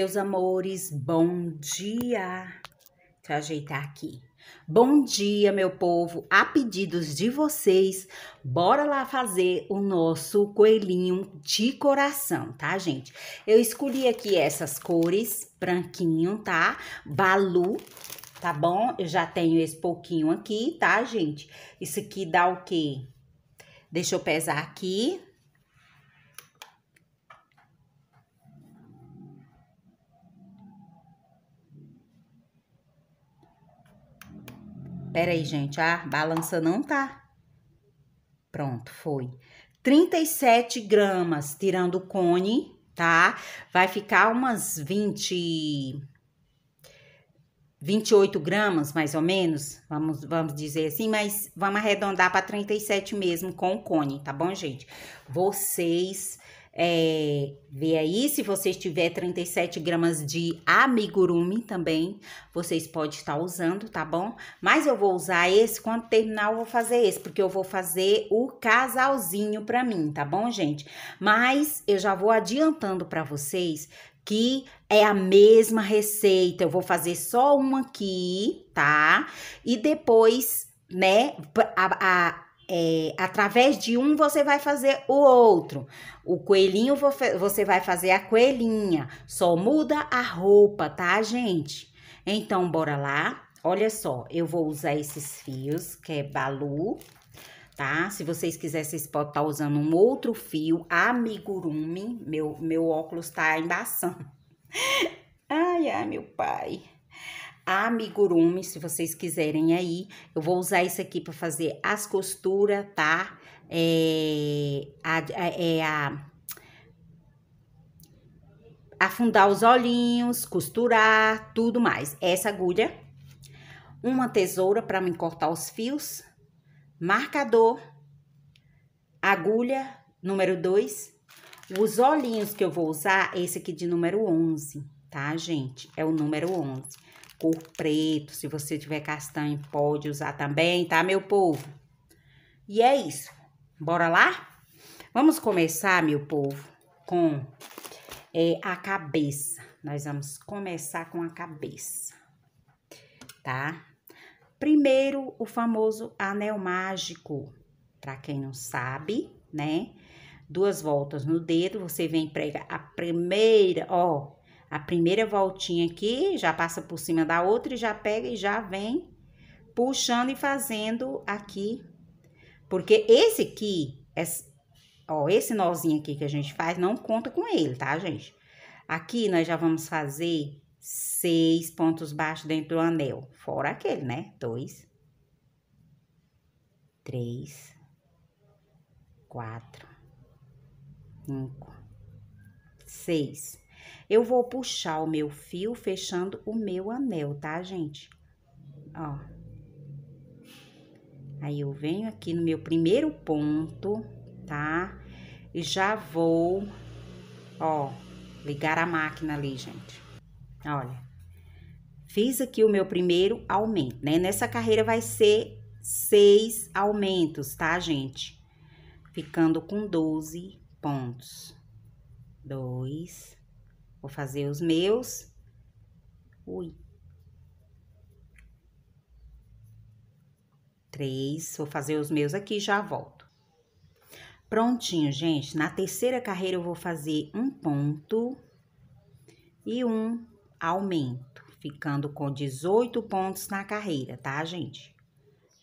meus amores, bom dia. Deixa eu ajeitar aqui. Bom dia, meu povo. A pedidos de vocês, bora lá fazer o nosso coelhinho de coração, tá, gente? Eu escolhi aqui essas cores, branquinho, tá? Balu, tá bom? Eu já tenho esse pouquinho aqui, tá, gente? Isso aqui dá o quê? Deixa eu pesar aqui. Pera aí, gente. A balança não tá. Pronto, foi. 37 gramas, tirando o cone, tá? Vai ficar umas 20... 28 gramas, mais ou menos, vamos, vamos dizer assim, mas vamos arredondar para 37 mesmo com o cone, tá bom, gente? Vocês é, vê aí se você tiver 37 gramas de amigurumi também, vocês podem estar usando, tá bom? Mas eu vou usar esse, quando terminar eu vou fazer esse, porque eu vou fazer o casalzinho pra mim, tá bom, gente? Mas eu já vou adiantando pra vocês que é a mesma receita. Eu vou fazer só uma aqui, tá? E depois, né, a, a é, através de um você vai fazer o outro. O coelhinho você vai fazer a coelhinha. Só muda a roupa, tá, gente? Então, bora lá. Olha só, eu vou usar esses fios, que é balu, tá? Se vocês quiserem vocês podem estar tá usando um outro fio, amigurumi. Meu, meu óculos tá embaçando. Ai, ai, meu pai amigurumi, se vocês quiserem aí. Eu vou usar isso aqui para fazer as costuras, tá? É, a, é, é a, afundar os olhinhos, costurar, tudo mais. Essa agulha, uma tesoura para me cortar os fios, marcador, agulha número 2, os olhinhos que eu vou usar, esse aqui de número 11, tá, gente? É o número 11 cor preto. Se você tiver castanho, pode usar também, tá, meu povo? E é isso. Bora lá? Vamos começar, meu povo, com é, a cabeça. Nós vamos começar com a cabeça, tá? Primeiro, o famoso anel mágico. Para quem não sabe, né? Duas voltas no dedo, você vem prega a primeira, ó, a primeira voltinha aqui, já passa por cima da outra e já pega e já vem puxando e fazendo aqui. Porque esse aqui, esse, ó, esse nozinho aqui que a gente faz, não conta com ele, tá, gente? Aqui nós já vamos fazer seis pontos baixos dentro do anel, fora aquele, né? Dois, três, quatro, cinco, seis. Eu vou puxar o meu fio fechando o meu anel, tá, gente? Ó. Aí, eu venho aqui no meu primeiro ponto, tá? E já vou, ó, ligar a máquina ali, gente. Olha. Fiz aqui o meu primeiro aumento, né? Nessa carreira vai ser seis aumentos, tá, gente? Ficando com 12 pontos. Dois, Vou fazer os meus. Ui. Três. Vou fazer os meus aqui e já volto. Prontinho, gente. Na terceira carreira eu vou fazer um ponto e um aumento, ficando com 18 pontos na carreira, tá, gente?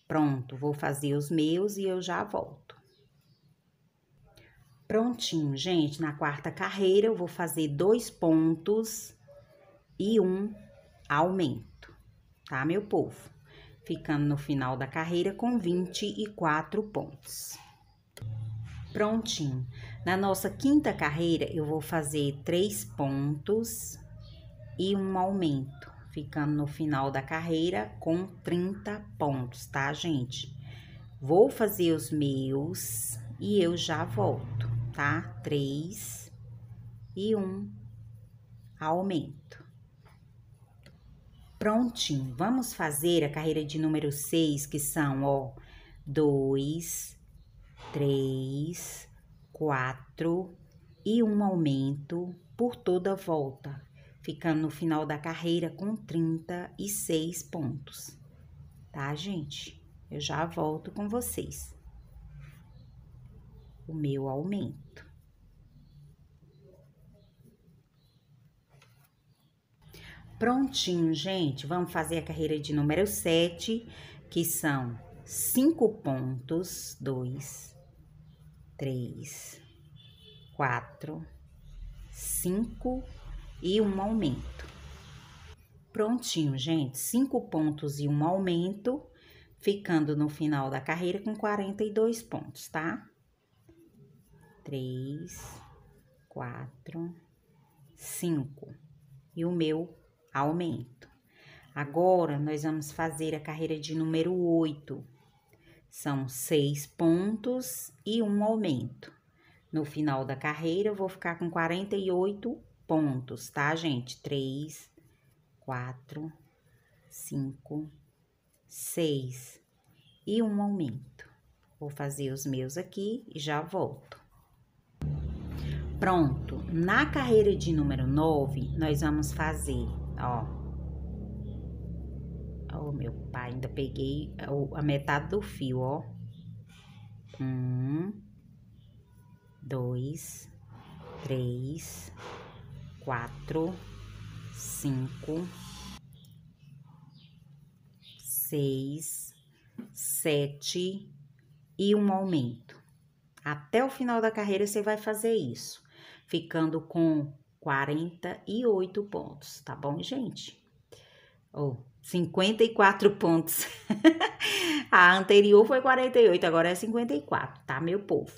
Pronto, vou fazer os meus e eu já volto. Prontinho, gente. Na quarta carreira, eu vou fazer dois pontos e um aumento, tá, meu povo? Ficando no final da carreira com 24 pontos. Prontinho. Na nossa quinta carreira, eu vou fazer três pontos e um aumento, ficando no final da carreira com 30 pontos, tá, gente? Vou fazer os meus e eu já volto tá? Três e um aumento. Prontinho. Vamos fazer a carreira de número seis que são, ó, dois, três, quatro e um aumento por toda volta, ficando no final da carreira com 36 pontos. Tá, gente? Eu já volto com vocês o meu aumento. Prontinho, gente. Vamos fazer a carreira de número 7, que são cinco pontos. Dois, três, quatro, cinco e um aumento. Prontinho, gente. Cinco pontos e um aumento, ficando no final da carreira com 42 pontos, tá? três, quatro, cinco. E o meu aumento. Agora, nós vamos fazer a carreira de número oito. São seis pontos e um aumento. No final da carreira, eu vou ficar com 48 pontos, tá, gente? Três, quatro, cinco, seis e um aumento. Vou fazer os meus aqui e já volto. Pronto, na carreira de número 9, nós vamos fazer, ó. Oh, meu pai, ainda peguei a metade do fio, ó. Um, dois, três, quatro, cinco, seis, sete e um aumento. Até o final da carreira você vai fazer isso ficando com 48 pontos, tá bom, gente? Ou oh, 54 pontos. a anterior foi 48, agora é 54, tá, meu povo?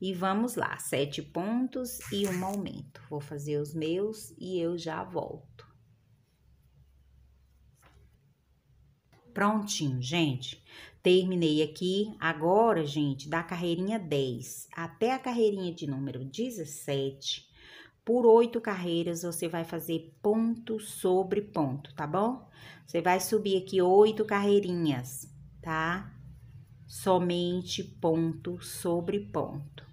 E vamos lá, sete pontos e um aumento. Vou fazer os meus e eu já volto. Prontinho, gente. Terminei aqui. Agora, gente, da carreirinha 10 até a carreirinha de número 17, por oito carreiras você vai fazer ponto sobre ponto, tá bom? Você vai subir aqui oito carreirinhas, tá? Somente ponto sobre ponto.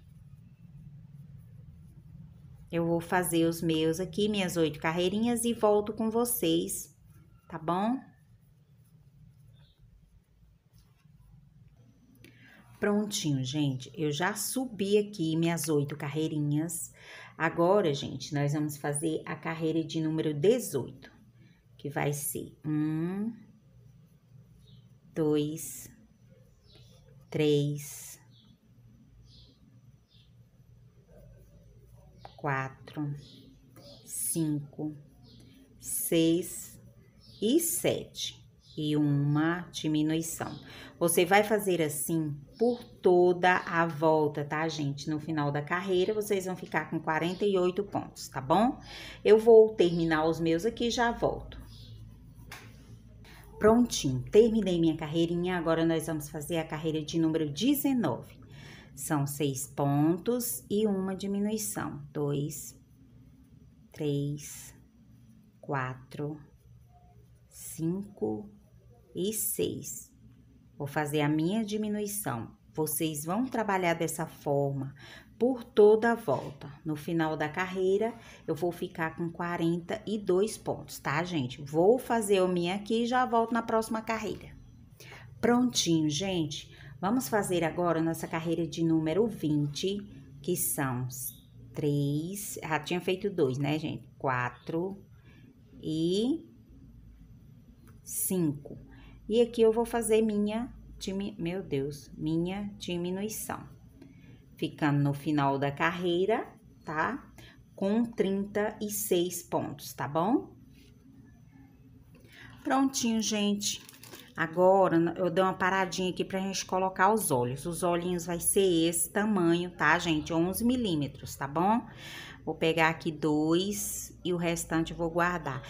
Eu vou fazer os meus aqui, minhas oito carreirinhas, e volto com vocês, tá bom? Prontinho, gente, eu já subi aqui minhas oito carreirinhas. Agora, gente, nós vamos fazer a carreira de número 18, que vai ser um, dois, três, quatro, cinco, seis e sete. E uma diminuição. Você vai fazer assim por toda a volta, tá, gente? No final da carreira, vocês vão ficar com 48 pontos, tá bom? Eu vou terminar os meus aqui e já volto. Prontinho, terminei minha carreirinha, agora nós vamos fazer a carreira de número 19. São seis pontos e uma diminuição. Dois, três, quatro, cinco e seis Vou fazer a minha diminuição. Vocês vão trabalhar dessa forma por toda a volta. No final da carreira, eu vou ficar com 42 pontos, tá, gente? Vou fazer o minha aqui e já volto na próxima carreira. Prontinho, gente. Vamos fazer agora nossa carreira de número 20, que são três. Já tinha feito dois, né, gente? Quatro e cinco. E aqui eu vou fazer minha, meu Deus, minha diminuição. Ficando no final da carreira, tá? Com 36 pontos, tá bom? Prontinho, gente. Agora, eu dei uma paradinha aqui pra gente colocar os olhos. Os olhinhos vai ser esse tamanho, tá, gente? 11 milímetros, tá bom? Vou pegar aqui dois e o restante eu vou guardar.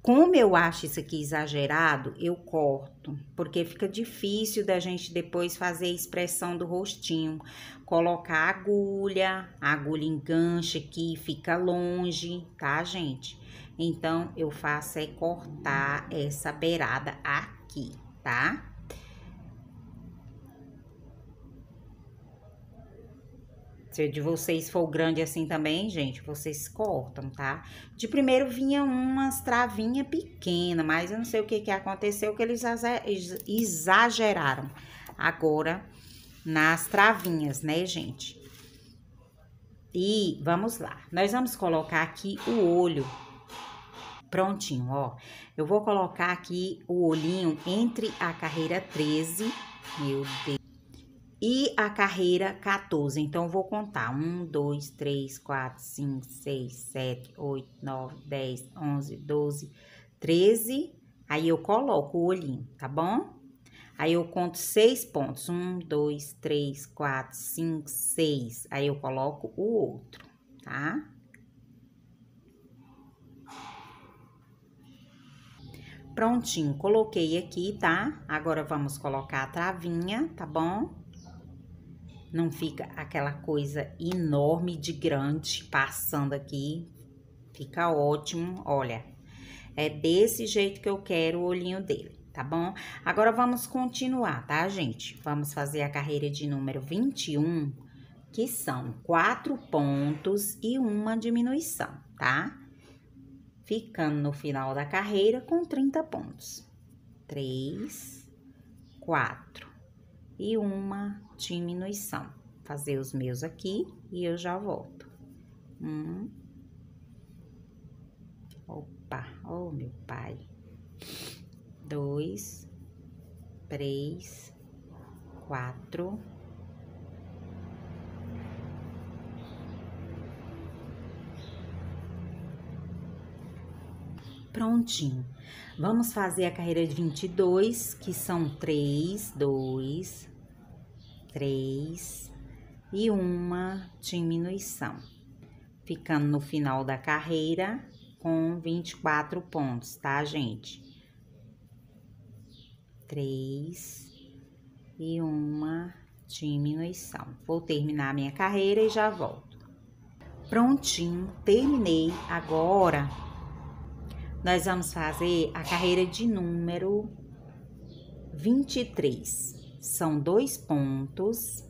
Como eu acho isso aqui exagerado, eu corto, porque fica difícil da gente depois fazer a expressão do rostinho. Colocar agulha, a agulha engancha aqui, fica longe, tá, gente? Então, eu faço é cortar essa beirada aqui, tá? Se de vocês for grande assim também, gente, vocês cortam, tá? De primeiro vinha umas travinhas pequenas, mas eu não sei o que, que aconteceu, que eles exageraram agora nas travinhas, né, gente? E vamos lá. Nós vamos colocar aqui o olho prontinho, ó. Eu vou colocar aqui o olhinho entre a carreira 13, meu Deus e a carreira 14. Então, vou contar: 1, 2, 3, 4, 5, 6, 7, 8, 9, 10, 11, 12, 13. Aí, eu coloco o olhinho, tá bom? Aí, eu conto seis pontos: 1, 2, 3, 4, 5, 6. Aí, eu coloco o outro, tá? Prontinho, coloquei aqui, tá? Agora, vamos colocar a travinha, tá bom? Não fica aquela coisa enorme de grande passando aqui. Fica ótimo, olha. É desse jeito que eu quero o olhinho dele, tá bom? Agora vamos continuar, tá, gente? Vamos fazer a carreira de número 21, que são quatro pontos e uma diminuição, tá? Ficando no final da carreira com 30 pontos. Três, quatro e uma diminuição. Fazer os meus aqui e eu já volto. Um. Opa, oh meu pai. Dois, três, quatro. prontinho. Vamos fazer a carreira de 22, que são três, dois três e uma diminuição, ficando no final da carreira com 24 pontos, tá, gente? Três e uma diminuição. Vou terminar minha carreira e já volto. Prontinho, terminei. Agora, nós vamos fazer a carreira de número 23 são dois pontos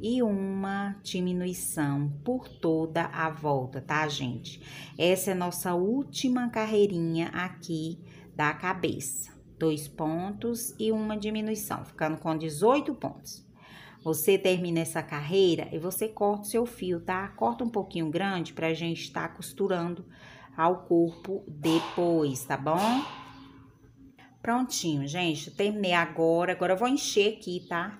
e uma diminuição por toda a volta, tá, gente? Essa é nossa última carreirinha aqui da cabeça. Dois pontos e uma diminuição, ficando com 18 pontos. Você termina essa carreira e você corta o seu fio, tá? Corta um pouquinho grande pra gente estar tá costurando ao corpo depois, tá bom? Prontinho, gente, terminei agora. Agora eu vou encher aqui, tá?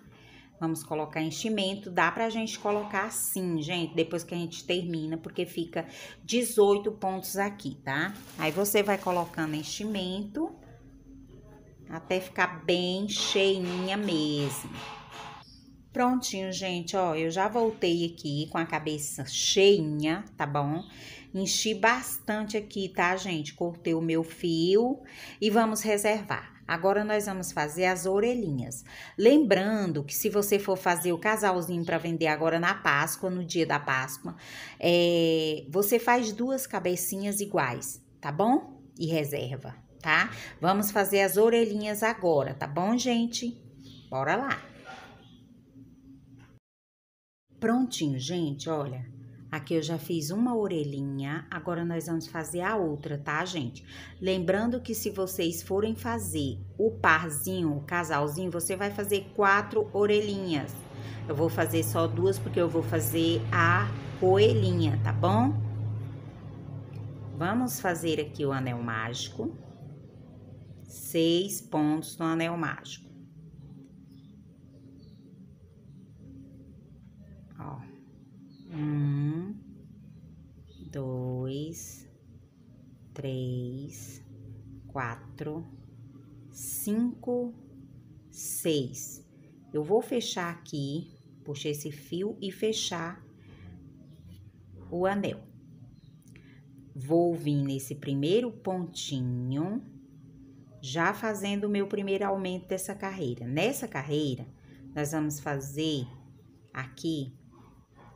Vamos colocar enchimento. Dá pra gente colocar assim, gente, depois que a gente termina, porque fica 18 pontos aqui, tá? Aí você vai colocando enchimento até ficar bem cheinha mesmo. Prontinho, gente, ó, eu já voltei aqui com a cabeça cheinha, tá bom? Tá bom? Enchi bastante aqui, tá, gente? Cortei o meu fio e vamos reservar. Agora nós vamos fazer as orelhinhas. Lembrando que se você for fazer o casalzinho para vender agora na Páscoa, no dia da Páscoa, é, você faz duas cabecinhas iguais, tá bom? E reserva, tá? Vamos fazer as orelhinhas agora, tá bom, gente? Bora lá. Prontinho, gente, olha. Aqui eu já fiz uma orelhinha, agora nós vamos fazer a outra, tá, gente? Lembrando que se vocês forem fazer o parzinho, o casalzinho, você vai fazer quatro orelhinhas. Eu vou fazer só duas porque eu vou fazer a coelhinha, tá bom? Vamos fazer aqui o anel mágico. Seis pontos no anel mágico. Um, dois, três, quatro, cinco, seis. Eu vou fechar aqui, puxei esse fio e fechar o anel. Vou vir nesse primeiro pontinho, já fazendo o meu primeiro aumento dessa carreira. Nessa carreira, nós vamos fazer aqui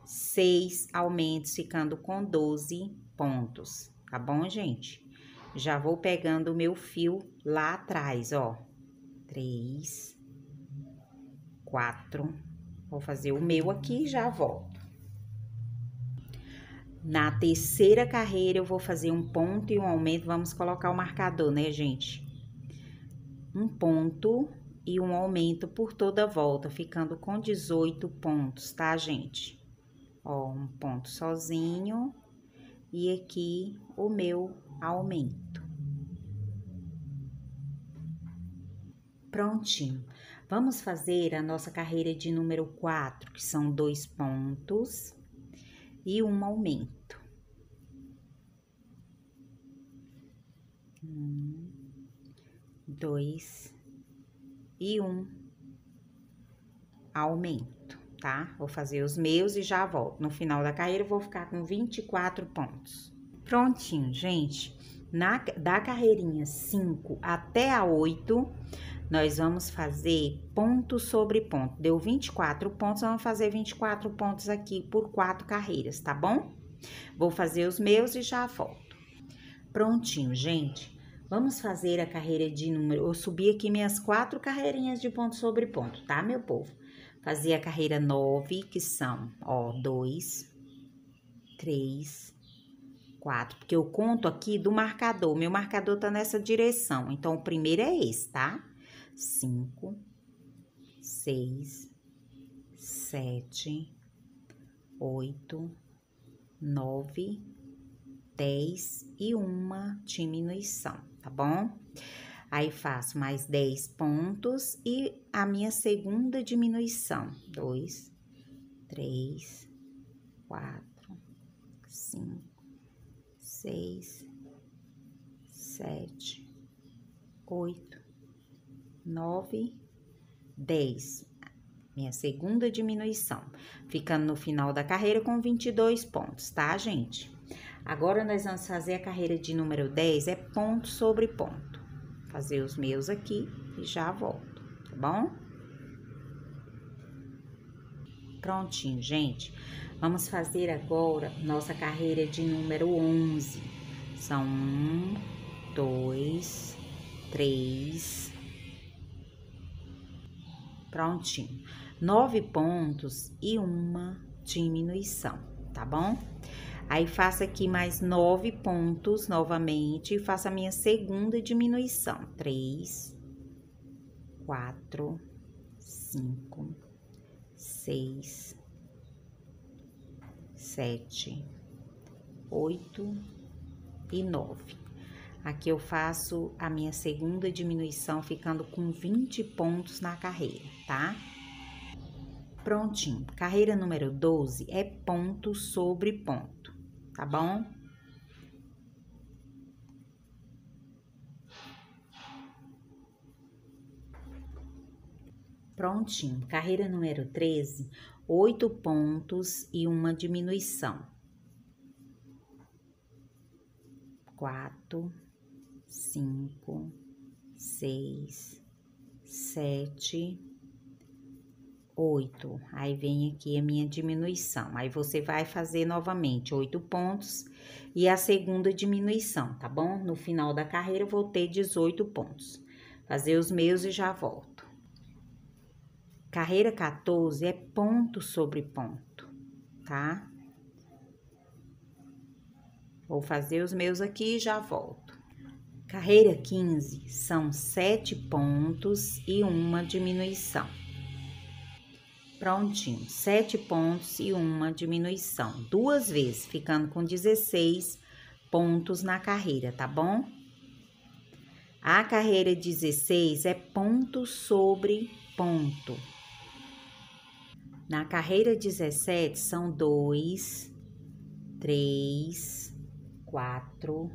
seis aumentos, ficando com 12 pontos, tá bom, gente? Já vou pegando o meu fio lá atrás, ó. Três, quatro. Vou fazer o meu aqui e já volto. Na terceira carreira, eu vou fazer um ponto e um aumento. Vamos colocar o marcador, né, gente? Um ponto e um aumento por toda a volta, ficando com 18 pontos, tá, gente? Ó, um ponto sozinho e aqui o meu aumento. Prontinho. Vamos fazer a nossa carreira de número 4, que são dois pontos e um aumento. Um, dois e um aumento tá? Vou fazer os meus e já volto. No final da carreira, eu vou ficar com 24 pontos. Prontinho, gente. Na, da carreirinha 5 até a 8, nós vamos fazer ponto sobre ponto. Deu 24 pontos, vamos fazer 24 pontos aqui por quatro carreiras, tá bom? Vou fazer os meus e já volto. Prontinho, gente. Vamos fazer a carreira de número. Eu subi aqui minhas quatro carreirinhas de ponto sobre ponto, tá, meu povo? fazer a carreira 9, que são, ó, 2, 3, 4, porque eu conto aqui do marcador, meu marcador tá nessa direção, então o primeiro é esse, tá? 5, 6, 7, 8, 9, 10 e uma diminuição, tá bom? Aí faço mais 10 pontos e a minha segunda diminuição. 2, 3, 4, 5, 6, 7, 8, 9, 10. Minha segunda diminuição. Ficando no final da carreira com 22 pontos, tá, gente? Agora nós vamos fazer a carreira de número 10, é ponto sobre ponto fazer os meus aqui e já volto, tá bom? Prontinho, gente. Vamos fazer agora nossa carreira de número 11. São um, dois, três. Prontinho. Nove pontos e uma diminuição, tá bom? Aí faço aqui mais nove pontos novamente e faço a minha segunda diminuição. Três, quatro, cinco, seis, sete, oito e nove. Aqui eu faço a minha segunda diminuição, ficando com 20 pontos na carreira, tá? Prontinho. Carreira número 12 é ponto sobre ponto tá bom? Prontinho. Carreira número 13, oito pontos e uma diminuição. Quatro, cinco, seis, sete 8. Aí vem aqui a minha diminuição. Aí você vai fazer novamente oito pontos e a segunda diminuição, tá bom? No final da carreira eu vou ter 18 pontos. Fazer os meus e já volto. Carreira 14 é ponto sobre ponto, tá? Vou fazer os meus aqui e já volto. Carreira 15 são sete pontos e uma diminuição prontinho, Sete pontos e uma diminuição, duas vezes, ficando com 16 pontos na carreira, tá bom? A carreira 16 é ponto sobre ponto. Na carreira 17 são dois, três, quatro,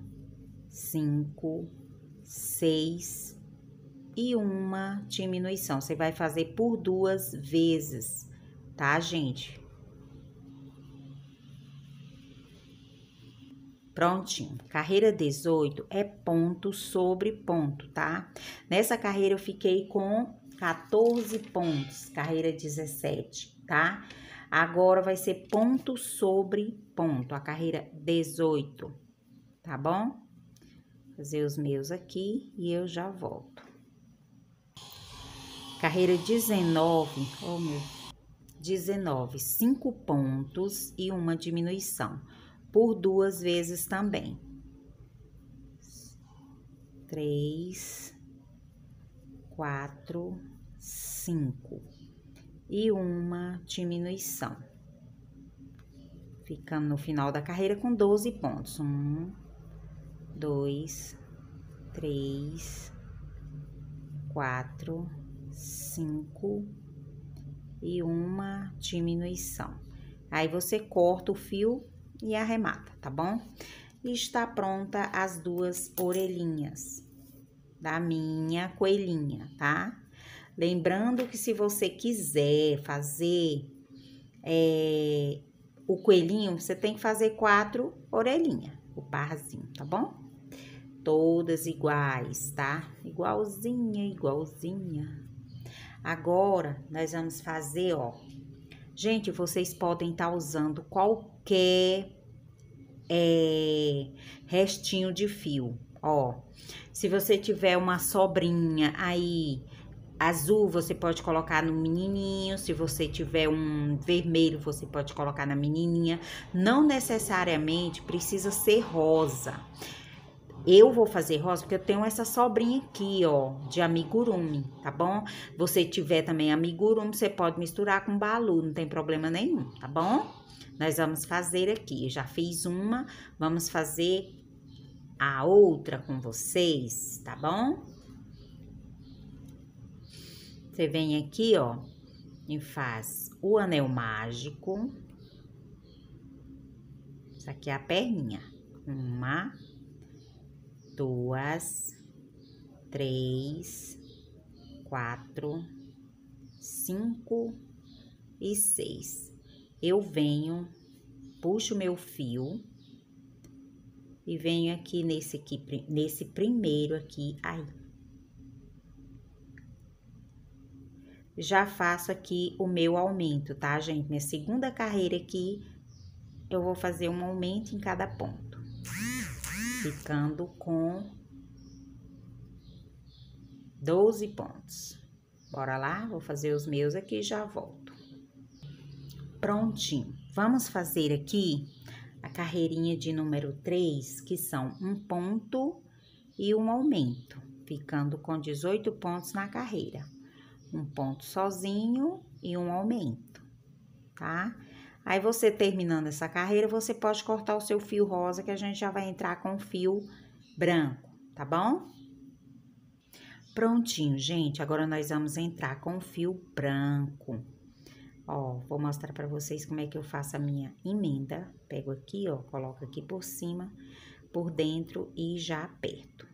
cinco, seis, e uma diminuição. Você vai fazer por duas vezes, tá, gente? Prontinho. Carreira 18 é ponto sobre ponto, tá? Nessa carreira eu fiquei com 14 pontos, carreira 17, tá? Agora vai ser ponto sobre ponto, a carreira 18, tá bom? Fazer os meus aqui e eu já volto. Carreira 19, oh meu, 19, cinco pontos e uma diminuição, por duas vezes também. Três, quatro, cinco e uma diminuição. Ficando no final da carreira com 12 pontos. Um, dois, três, quatro, cinco e uma diminuição. Aí você corta o fio e arremata, tá bom? E está pronta as duas orelhinhas da minha coelhinha, tá? Lembrando que se você quiser fazer é, o coelhinho, você tem que fazer quatro orelhinhas, o parzinho, tá bom? Todas iguais, tá? Igualzinha, igualzinha. Agora, nós vamos fazer, ó. Gente, vocês podem estar tá usando qualquer é, restinho de fio, ó. Se você tiver uma sobrinha aí azul, você pode colocar no menininho. Se você tiver um vermelho, você pode colocar na menininha. Não necessariamente precisa ser rosa. Eu vou fazer rosa porque eu tenho essa sobrinha aqui, ó, de amigurumi, tá bom? Você tiver também amigurumi, você pode misturar com balu, não tem problema nenhum, tá bom? Nós vamos fazer aqui, eu já fiz uma, vamos fazer a outra com vocês, tá bom? Você vem aqui, ó, e faz o anel mágico. Isso aqui é a perninha. Uma, duas, três, quatro, cinco e seis. Eu venho, puxo meu fio e venho aqui nesse aqui, nesse primeiro aqui, aí. Já faço aqui o meu aumento, tá, gente? Minha segunda carreira aqui, eu vou fazer um aumento em cada ponto ficando com 12 pontos. Bora lá? Vou fazer os meus aqui e já volto. Prontinho. Vamos fazer aqui a carreirinha de número 3, que são um ponto e um aumento, ficando com 18 pontos na carreira. Um ponto sozinho e um aumento, tá? Tá? Aí você terminando essa carreira, você pode cortar o seu fio rosa que a gente já vai entrar com fio branco, tá bom? Prontinho, gente. Agora nós vamos entrar com fio branco. Ó, vou mostrar para vocês como é que eu faço a minha emenda. Pego aqui, ó, coloco aqui por cima, por dentro e já aperto.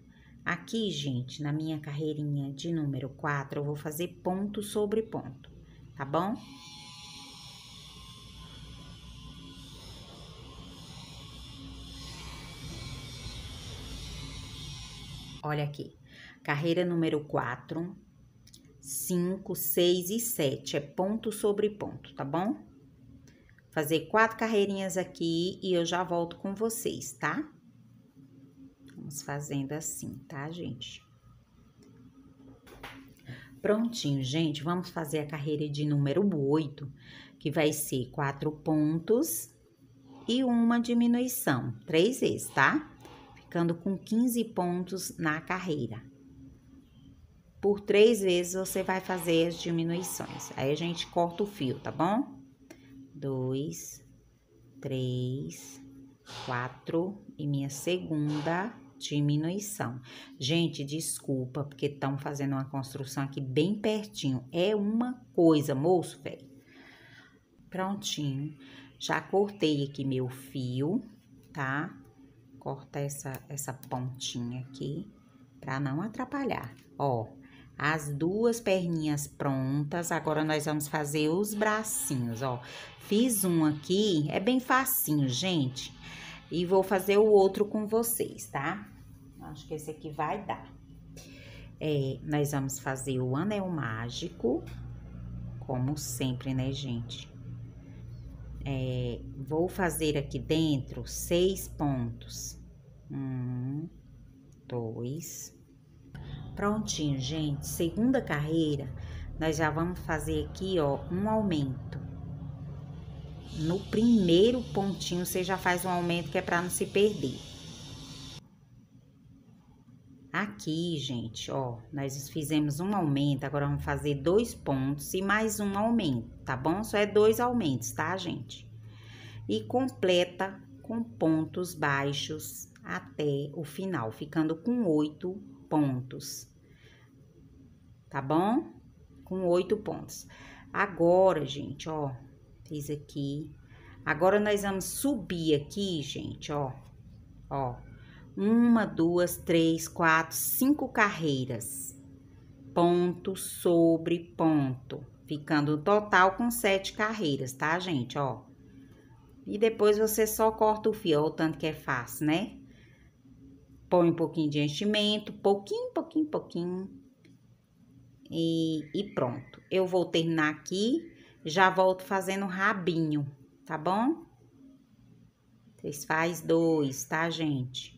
Aqui, gente, na minha carreirinha de número 4, eu vou fazer ponto sobre ponto, tá bom? Olha aqui. Carreira número 4, 5, 6 e 7. É ponto sobre ponto, tá bom? Fazer quatro carreirinhas aqui e eu já volto com vocês, tá? Vamos fazendo assim, tá, gente? Prontinho, gente. Vamos fazer a carreira de número 8, que vai ser quatro pontos e uma diminuição, três vezes, tá? ficando com 15 pontos na carreira. Por três vezes você vai fazer as diminuições. Aí a gente corta o fio, tá bom? Dois, três, quatro e minha segunda diminuição. Gente, desculpa, porque estão fazendo uma construção aqui bem pertinho. É uma coisa, moço, velho. Prontinho. Já cortei aqui meu fio, tá? cortar essa, essa pontinha aqui para não atrapalhar. Ó, as duas perninhas prontas, agora nós vamos fazer os bracinhos, ó. Fiz um aqui, é bem facinho, gente. E vou fazer o outro com vocês, tá? Acho que esse aqui vai dar. É, nós vamos fazer o anel mágico, como sempre, né, gente? É, vou fazer aqui dentro seis pontos. Um, dois. Prontinho, gente. Segunda carreira, nós já vamos fazer aqui, ó, um aumento. No primeiro pontinho, você já faz um aumento que é para não se perder. Aqui, gente, ó, nós fizemos um aumento, agora vamos fazer dois pontos e mais um aumento, tá bom? Só é dois aumentos, tá, gente? E completa com pontos baixos até o final, ficando com oito pontos. Tá bom? Com oito pontos. Agora, gente, ó, fiz aqui. Agora, nós vamos subir aqui, gente, ó, ó. Uma, duas, três, quatro, cinco carreiras. Ponto sobre ponto. Ficando total com sete carreiras, tá, gente, ó. E depois você só corta o fio, ó, o tanto que é fácil, né? põe um pouquinho de enchimento, pouquinho, pouquinho, pouquinho. E, e pronto. Eu vou terminar aqui, já volto fazendo rabinho, tá bom? Vocês faz dois, tá, gente?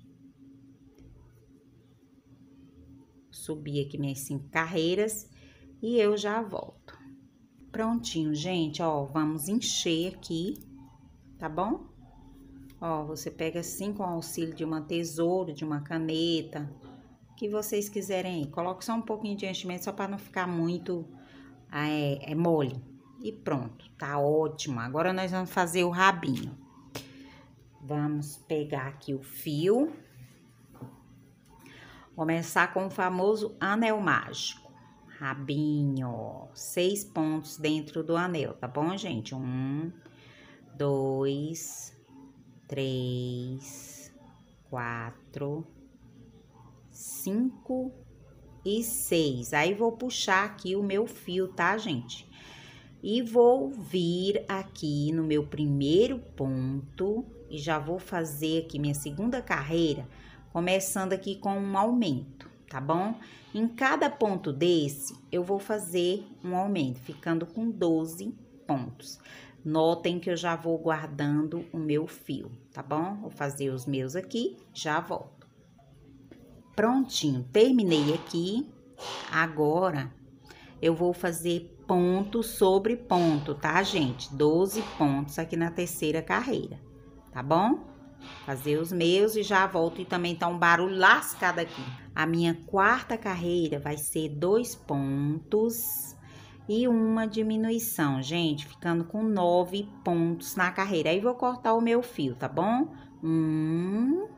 Subi aqui minhas cinco carreiras e eu já volto. Prontinho, gente, ó, vamos encher aqui, tá bom? Ó, você pega assim com o auxílio de uma tesoura, de uma caneta, que vocês quiserem aí. Coloca só um pouquinho de enchimento, só para não ficar muito ah, é, é mole. E pronto, tá ótimo. Agora nós vamos fazer o rabinho. Vamos pegar aqui o fio. Começar com o famoso anel mágico. Rabinho, ó, seis pontos dentro do anel, tá bom, gente? Um, dois, três, quatro, cinco e seis. Aí vou puxar aqui o meu fio, tá, gente? E vou vir aqui no meu primeiro ponto e já vou fazer aqui minha segunda carreira, começando aqui com um aumento, tá bom? Em cada ponto desse, eu vou fazer um aumento, ficando com 12 pontos. Notem que eu já vou guardando o meu fio, tá bom? Vou fazer os meus aqui, já volto. Prontinho, terminei aqui. Agora, eu vou fazer ponto sobre ponto, tá, gente? 12 pontos aqui na terceira carreira, tá bom? Fazer os meus e já volto e também tá um barulho lascado aqui. A minha quarta carreira vai ser dois pontos e uma diminuição, gente, ficando com nove pontos na carreira. Aí vou cortar o meu fio, tá bom? Um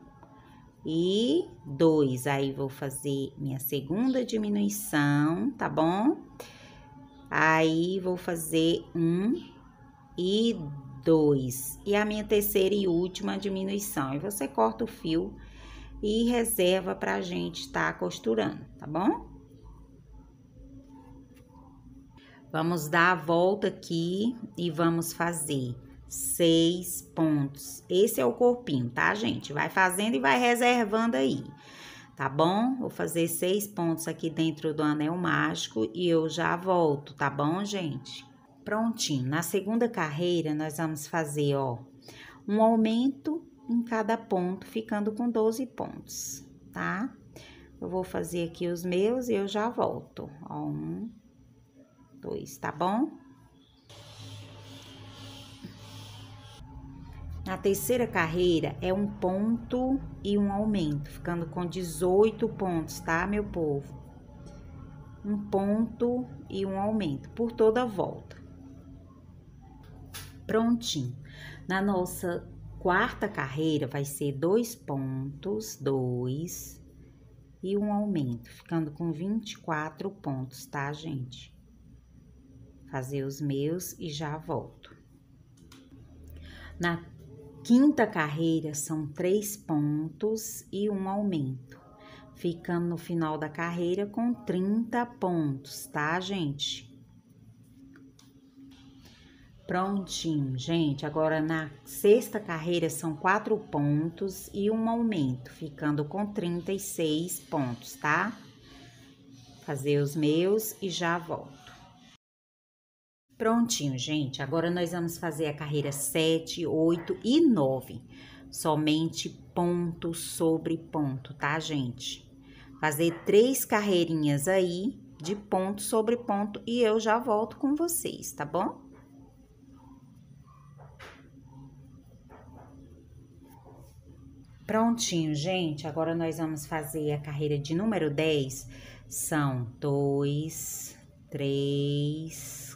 e dois. Aí vou fazer minha segunda diminuição, tá bom? Aí vou fazer um e dois. E a minha terceira e última diminuição. E você corta o fio e reserva pra gente estar tá costurando, tá bom? Vamos dar a volta aqui e vamos fazer seis pontos. Esse é o corpinho, tá, gente? Vai fazendo e vai reservando aí, tá bom? Vou fazer seis pontos aqui dentro do anel mágico e eu já volto, tá bom, gente? Prontinho. Na segunda carreira, nós vamos fazer, ó, um aumento em cada ponto, ficando com 12 pontos, tá? Eu vou fazer aqui os meus e eu já volto. Ó, um, dois, tá bom? Na terceira carreira é um ponto e um aumento, ficando com 18 pontos, tá, meu povo? Um ponto e um aumento por toda a volta. Prontinho. Na nossa quarta carreira vai ser dois pontos, dois e um aumento, ficando com 24 pontos, tá, gente? fazer os meus e já volto. Na quinta carreira são três pontos e um aumento. Ficando no final da carreira com 30 pontos, tá, gente? Prontinho, gente. Agora na sexta carreira são quatro pontos e um aumento, ficando com 36 pontos, tá? Fazer os meus e já volto. Prontinho, gente. Agora nós vamos fazer a carreira 7, 8 e 9. Somente ponto sobre ponto, tá, gente? Fazer três carreirinhas aí de ponto sobre ponto e eu já volto com vocês, tá bom? Prontinho, gente. Agora nós vamos fazer a carreira de número 10. São dois, três,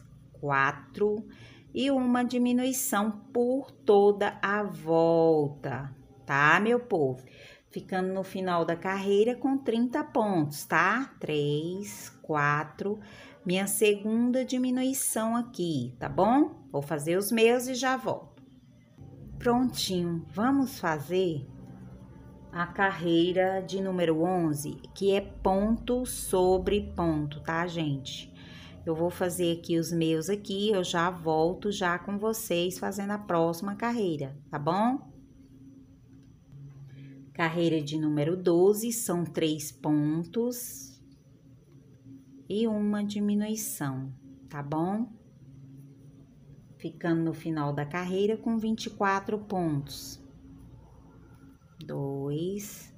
quatro e uma diminuição por toda a volta, tá, meu povo? Ficando no final da carreira com 30 pontos, tá? 3, 4, minha segunda diminuição aqui, tá bom? Vou fazer os meus e já volto. Prontinho, vamos fazer a carreira de número 11, que é ponto sobre ponto, tá, gente? Eu vou fazer aqui os meus aqui, eu já volto já com vocês fazendo a próxima carreira, tá bom? Carreira de número 12 são três pontos e uma diminuição, tá bom? Ficando no final da carreira com 24 pontos. Dois,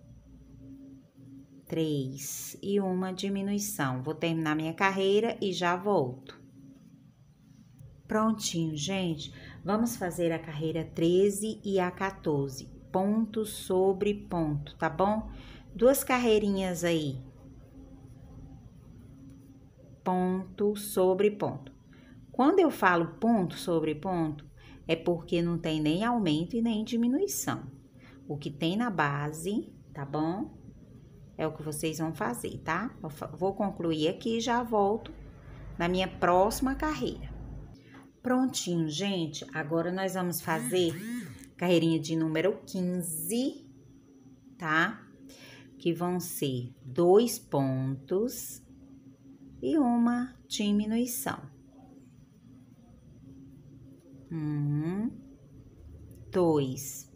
três e uma diminuição. Vou terminar minha carreira e já volto. Prontinho, gente. Vamos fazer a carreira 13 e a 14, ponto sobre ponto, tá bom? Duas carreirinhas aí. Ponto sobre ponto. Quando eu falo ponto sobre ponto, é porque não tem nem aumento e nem diminuição. O que tem na base, tá bom? É o que vocês vão fazer, tá? Eu vou concluir aqui e já volto na minha próxima carreira. Prontinho, gente. Agora nós vamos fazer carreirinha de número 15, tá? Que vão ser dois pontos e uma diminuição. Um, dois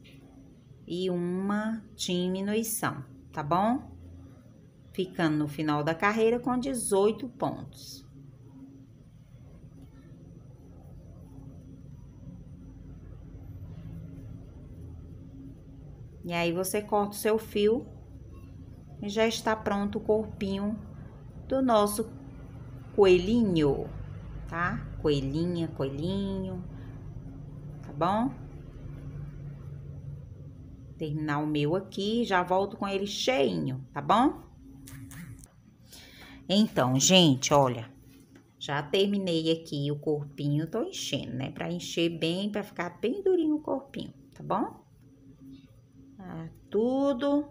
e uma diminuição, tá bom? ficando no final da carreira com 18 pontos. E aí você corta o seu fio e já está pronto o corpinho do nosso coelhinho, tá? Coelhinha, coelhinho, tá bom? Terminar o meu aqui, já volto com ele cheinho, tá bom? Então, gente, olha, já terminei aqui o corpinho, tô enchendo, né? Pra encher bem, pra ficar bem durinho o corpinho, tá bom? Tá tudo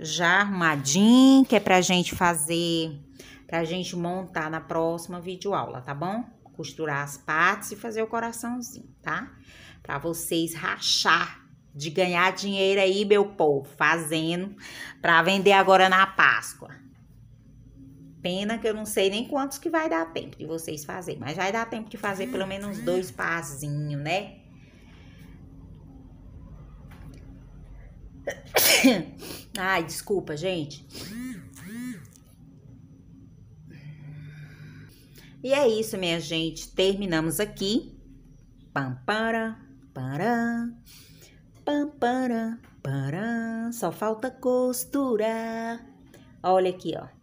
já arrumadinho, que é pra gente fazer, pra gente montar na próxima videoaula, tá bom? Costurar as partes e fazer o coraçãozinho, tá? Pra vocês rachar de ganhar dinheiro aí, meu povo, fazendo, pra vender agora na Páscoa. Pena que eu não sei nem quantos que vai dar tempo de vocês fazer, mas vai dar tempo de fazer pelo hum, menos dois pazinhos, né? Ai, desculpa, gente. E é isso, minha gente. Terminamos aqui. Pam, para, para. Pam, para, para. Só falta costurar. Olha aqui, ó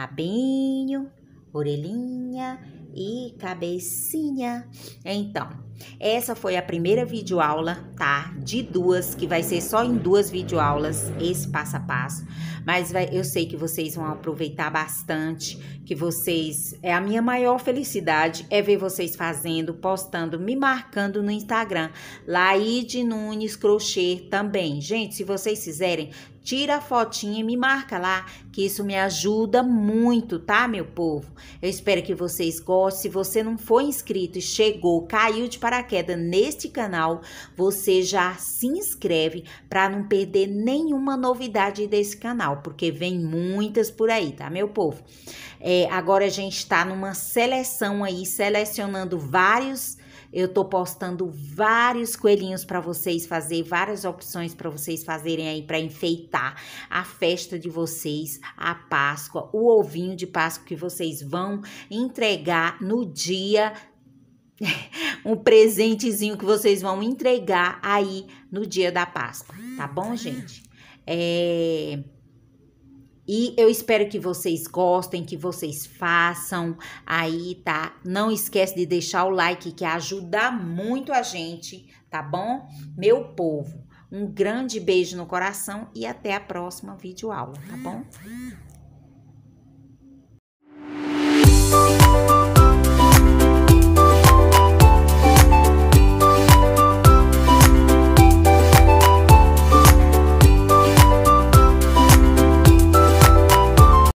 rabinho, orelhinha e cabecinha. Então, essa foi a primeira videoaula, tá? De duas, que vai ser só em duas videoaulas, esse passo a passo. Mas vai, eu sei que vocês vão aproveitar bastante, que vocês... É a minha maior felicidade, é ver vocês fazendo, postando, me marcando no Instagram. Laide Nunes Crochê também. Gente, se vocês fizerem, tira a fotinha e me marca lá, que isso me ajuda muito, tá, meu povo? Eu espero que vocês gostem. Se você não foi inscrito e chegou, caiu de paraquedas neste canal, você já se inscreve para não perder nenhuma novidade desse canal, porque vem muitas por aí, tá, meu povo? É, agora a gente está numa seleção aí, selecionando vários eu tô postando vários coelhinhos para vocês fazer, várias opções para vocês fazerem aí para enfeitar a festa de vocês, a Páscoa, o ovinho de Páscoa que vocês vão entregar no dia um presentezinho que vocês vão entregar aí no dia da Páscoa, tá bom, gente? É e eu espero que vocês gostem, que vocês façam aí, tá? Não esquece de deixar o like que ajuda muito a gente, tá bom? Meu povo, um grande beijo no coração e até a próxima videoaula, tá bom?